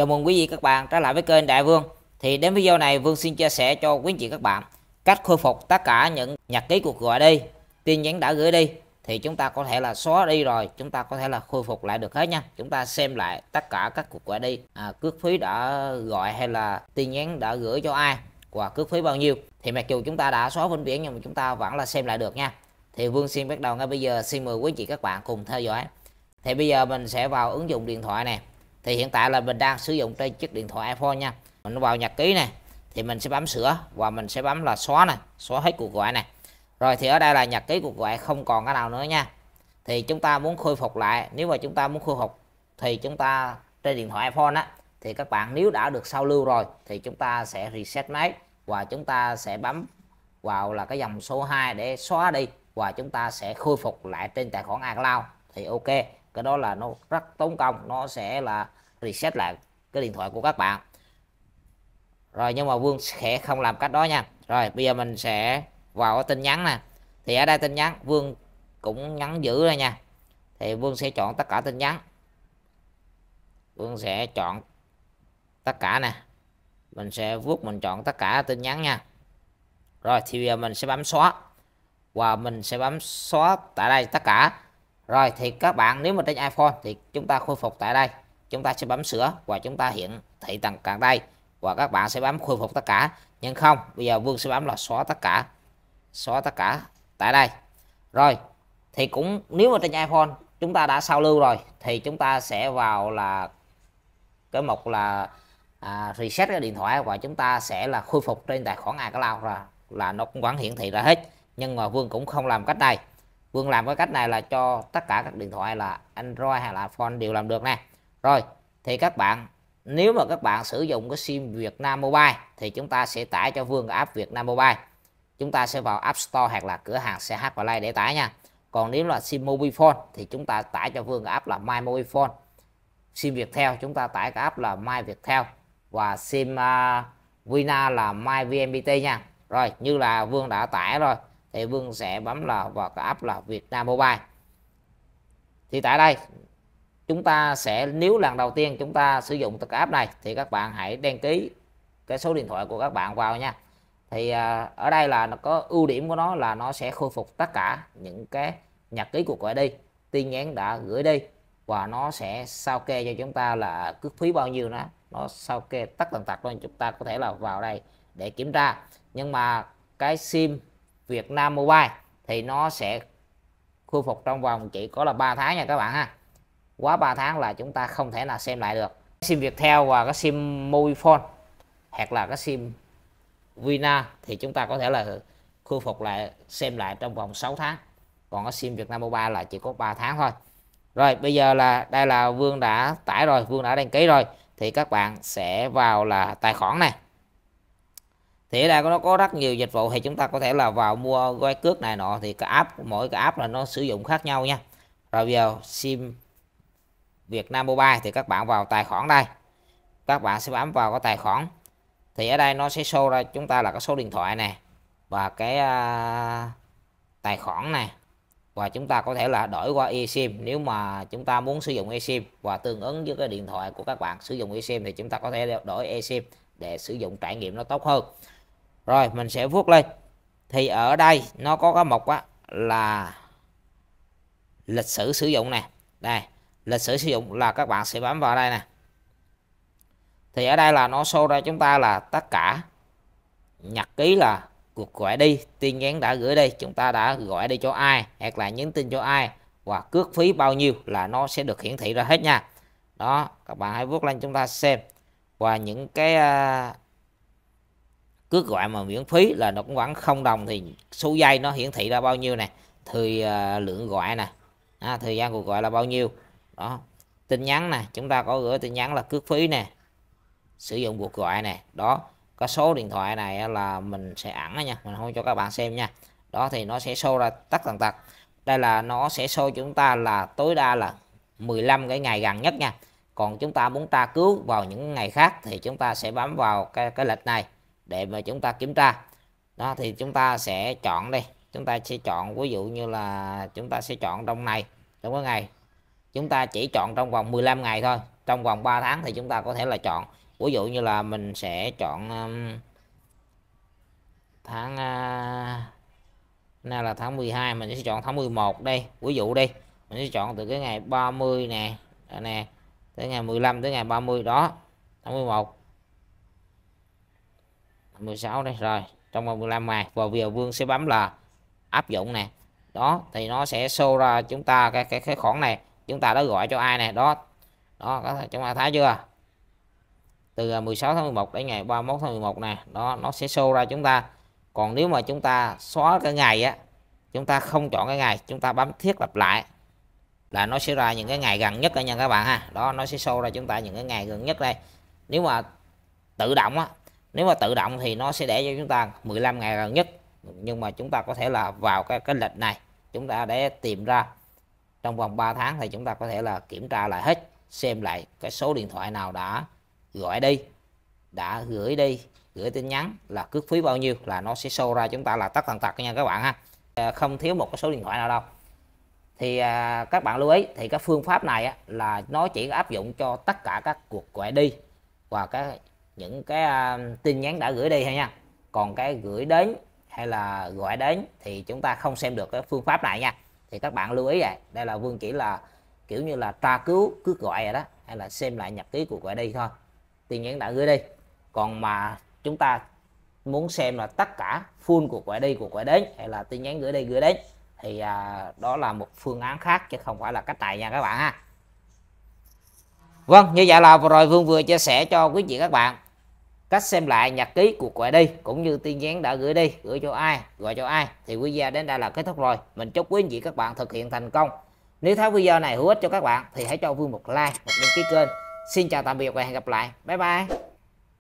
Chào mừng quý vị các bạn trở lại với kênh Đại Vương. Thì đến video này Vương xin chia sẻ cho quý vị các bạn cách khôi phục tất cả những nhật ký cuộc gọi đi, tin nhắn đã gửi đi thì chúng ta có thể là xóa đi rồi, chúng ta có thể là khôi phục lại được hết nha. Chúng ta xem lại tất cả các cuộc gọi đi, à, cước phí đã gọi hay là tin nhắn đã gửi cho ai và cước phí bao nhiêu. Thì mặc dù chúng ta đã xóa vĩnh viễn nhưng mà chúng ta vẫn là xem lại được nha. Thì Vương xin bắt đầu ngay bây giờ xin mời quý vị các bạn cùng theo dõi. Thì bây giờ mình sẽ vào ứng dụng điện thoại này thì hiện tại là mình đang sử dụng trên chiếc điện thoại iPhone nha mình vào nhật ký này thì mình sẽ bấm sửa và mình sẽ bấm là xóa này xóa hết cuộc gọi này rồi thì ở đây là nhật ký cuộc gọi không còn cái nào nữa nha thì chúng ta muốn khôi phục lại nếu mà chúng ta muốn khôi phục thì chúng ta trên điện thoại iPhone á thì các bạn nếu đã được sao lưu rồi thì chúng ta sẽ reset máy và chúng ta sẽ bấm vào là cái dòng số 2 để xóa đi và chúng ta sẽ khôi phục lại trên tài khoản iCloud thì ok cái đó là nó rất tốn công nó sẽ là reset lại cái điện thoại của các bạn rồi nhưng mà Vương sẽ không làm cách đó nha rồi bây giờ mình sẽ vào cái tin nhắn nè thì ở đây tin nhắn Vương cũng nhắn giữ ra nha thì Vương sẽ chọn tất cả tin nhắn Vương sẽ chọn tất cả nè mình sẽ vuốt mình chọn tất cả tin nhắn nha rồi thì bây giờ mình sẽ bấm xóa và mình sẽ bấm xóa tại đây tất cả rồi thì các bạn nếu mà trên iPhone thì chúng ta khôi phục tại đây. Chúng ta sẽ bấm sửa và chúng ta hiện thị tầng càng đây. Và các bạn sẽ bấm khôi phục tất cả. Nhưng không, bây giờ Vương sẽ bấm là xóa tất cả. Xóa tất cả tại đây. Rồi thì cũng nếu mà trên iPhone chúng ta đã sao lưu rồi thì chúng ta sẽ vào là cái mục là à, reset cái điện thoại và chúng ta sẽ là khôi phục trên tài khoản iCloud là là nó cũng vẫn hiển thị ra hết nhưng mà Vương cũng không làm cách này Vương làm cái cách này là cho tất cả các điện thoại là Android hay là iPhone đều làm được nè rồi thì các bạn nếu mà các bạn sử dụng cái sim Việt Nam Mobile thì chúng ta sẽ tải cho Vương cái app Việt Nam Mobile chúng ta sẽ vào App Store hoặc là cửa hàng CH Play để tải nha còn nếu là sim Mobifone thì chúng ta tải cho Vương cái app là My Mobifone sim Viettel chúng ta tải cái app là My Viettel và sim uh, Vina là My VNPT nha rồi như là Vương đã tải rồi thì Vương sẽ bấm là vào cái app là Việt Nam Mobile thì tại đây chúng ta sẽ nếu lần đầu tiên chúng ta sử dụng cái app này thì các bạn hãy đăng ký cái số điện thoại của các bạn vào nha thì à, ở đây là nó có ưu điểm của nó là nó sẽ khôi phục tất cả những cái nhật ký của gọi đi tin nhắn đã gửi đi và nó sẽ sao kê cho chúng ta là cước phí bao nhiêu đó nó sao kê tất tần tật luôn chúng ta có thể là vào đây để kiểm tra nhưng mà cái sim Việt Nam Mobile thì nó sẽ khôi phục trong vòng chỉ có là 3 tháng nha các bạn ha quá 3 tháng là chúng ta không thể nào xem lại được sim Viettel và các sim Mobifone hoặc là các sim Vina thì chúng ta có thể là khôi phục lại xem lại trong vòng 6 tháng còn cái sim Việt Nam Mobile là chỉ có 3 tháng thôi rồi bây giờ là đây là Vương đã tải rồi Vương đã đăng ký rồi thì các bạn sẽ vào là tài khoản này thì ở đây nó có rất nhiều dịch vụ thì chúng ta có thể là vào mua gói cước này nọ thì cái app mỗi cái app là nó sử dụng khác nhau nha rồi bây giờ sim Việt Nam Mobile thì các bạn vào tài khoản đây các bạn sẽ bấm vào cái tài khoản thì ở đây nó sẽ show ra chúng ta là cái số điện thoại này và cái uh, tài khoản này và chúng ta có thể là đổi qua eSIM nếu mà chúng ta muốn sử dụng eSIM và tương ứng với cái điện thoại của các bạn sử dụng eSIM thì chúng ta có thể đổi eSIM để sử dụng trải nghiệm nó tốt hơn rồi mình sẽ vuốt lên thì ở đây nó có cái mục á là lịch sử sử dụng nè đây lịch sử sử dụng là các bạn sẽ bấm vào đây nè thì ở đây là nó show ra chúng ta là tất cả nhật ký là cuộc gọi đi tin nhắn đã gửi đi chúng ta đã gọi đi cho ai hoặc là nhắn tin cho ai và cước phí bao nhiêu là nó sẽ được hiển thị ra hết nha đó các bạn hãy vuốt lên chúng ta xem và những cái à, cước gọi mà miễn phí là nó cũng vẫn không đồng thì số dây nó hiển thị ra bao nhiêu này thời uh, lượng gọi nè à, thời gian cuộc gọi là bao nhiêu đó tin nhắn nè chúng ta có gửi tin nhắn là cước phí nè sử dụng cuộc gọi nè đó có số điện thoại này là mình sẽ ẩn nha mình không cho các bạn xem nha đó thì nó sẽ show ra tất tần tật đây là nó sẽ show chúng ta là tối đa là 15 cái ngày gần nhất nha còn chúng ta muốn ta cứu vào những ngày khác thì chúng ta sẽ bấm vào cái cái lịch này để mà chúng ta kiểm tra đó thì chúng ta sẽ chọn đây chúng ta sẽ chọn ví dụ như là chúng ta sẽ chọn trong này trong cái ngày chúng ta chỉ chọn trong vòng 15 ngày thôi trong vòng 3 tháng thì chúng ta có thể là chọn ví dụ như là mình sẽ chọn um, tháng uh, nay là tháng 12 mình sẽ chọn tháng 11 đây ví dụ đi mình sẽ chọn từ cái ngày 30 nè à, nè tới ngày 15 tới ngày 30 đó tháng 11 16 đây rồi trong vòng 15 ngày và giờ vương sẽ bấm là áp dụng nè đó thì nó sẽ show ra chúng ta cái cái cái khoản này chúng ta đã gọi cho ai nè đó đó có thể chúng ta thấy chưa từ 16 à, tháng 11 đến ngày 31 tháng 11 này đó nó sẽ show ra chúng ta còn nếu mà chúng ta xóa cái ngày á chúng ta không chọn cái ngày chúng ta bấm thiết lập lại là nó sẽ ra những cái ngày gần nhất đây nha các bạn ha đó nó sẽ show ra chúng ta những cái ngày gần nhất đây nếu mà tự động á nếu mà tự động thì nó sẽ để cho chúng ta 15 ngày gần nhất nhưng mà chúng ta có thể là vào cái cái lịch này chúng ta để tìm ra trong vòng 3 tháng thì chúng ta có thể là kiểm tra lại hết xem lại cái số điện thoại nào đã gọi đi đã gửi đi gửi tin nhắn là cước phí bao nhiêu là nó sẽ show ra chúng ta là tắt thằng tặc nha các bạn ha à, không thiếu một cái số điện thoại nào đâu thì à, các bạn lưu ý thì cái phương pháp này là nó chỉ áp dụng cho tất cả các cuộc gọi đi và các những cái uh, tin nhắn đã gửi đi hay nha còn cái gửi đến hay là gọi đến thì chúng ta không xem được cái phương pháp này nha thì các bạn lưu ý vậy đây là vương chỉ là kiểu như là tra cứu cứ gọi rồi đó hay là xem lại nhật ký cuộc gọi đi thôi tin nhắn đã gửi đi còn mà chúng ta muốn xem là tất cả full cuộc gọi đi cuộc gọi đến hay là tin nhắn gửi đi gửi đến thì à, đó là một phương án khác chứ không phải là cách này nha các bạn ha Vâng như vậy là vừa rồi Vương vừa chia sẻ cho quý vị các bạn cách xem lại nhật ký cuộc gọi đi cũng như tin nhắn đã gửi đi gửi cho ai gọi cho ai thì video đến đây là kết thúc rồi mình chúc quý anh chị các bạn thực hiện thành công nếu thấy video này hữu ích cho các bạn thì hãy cho Vương một like một đăng ký kênh xin chào tạm biệt và hẹn gặp lại bye bye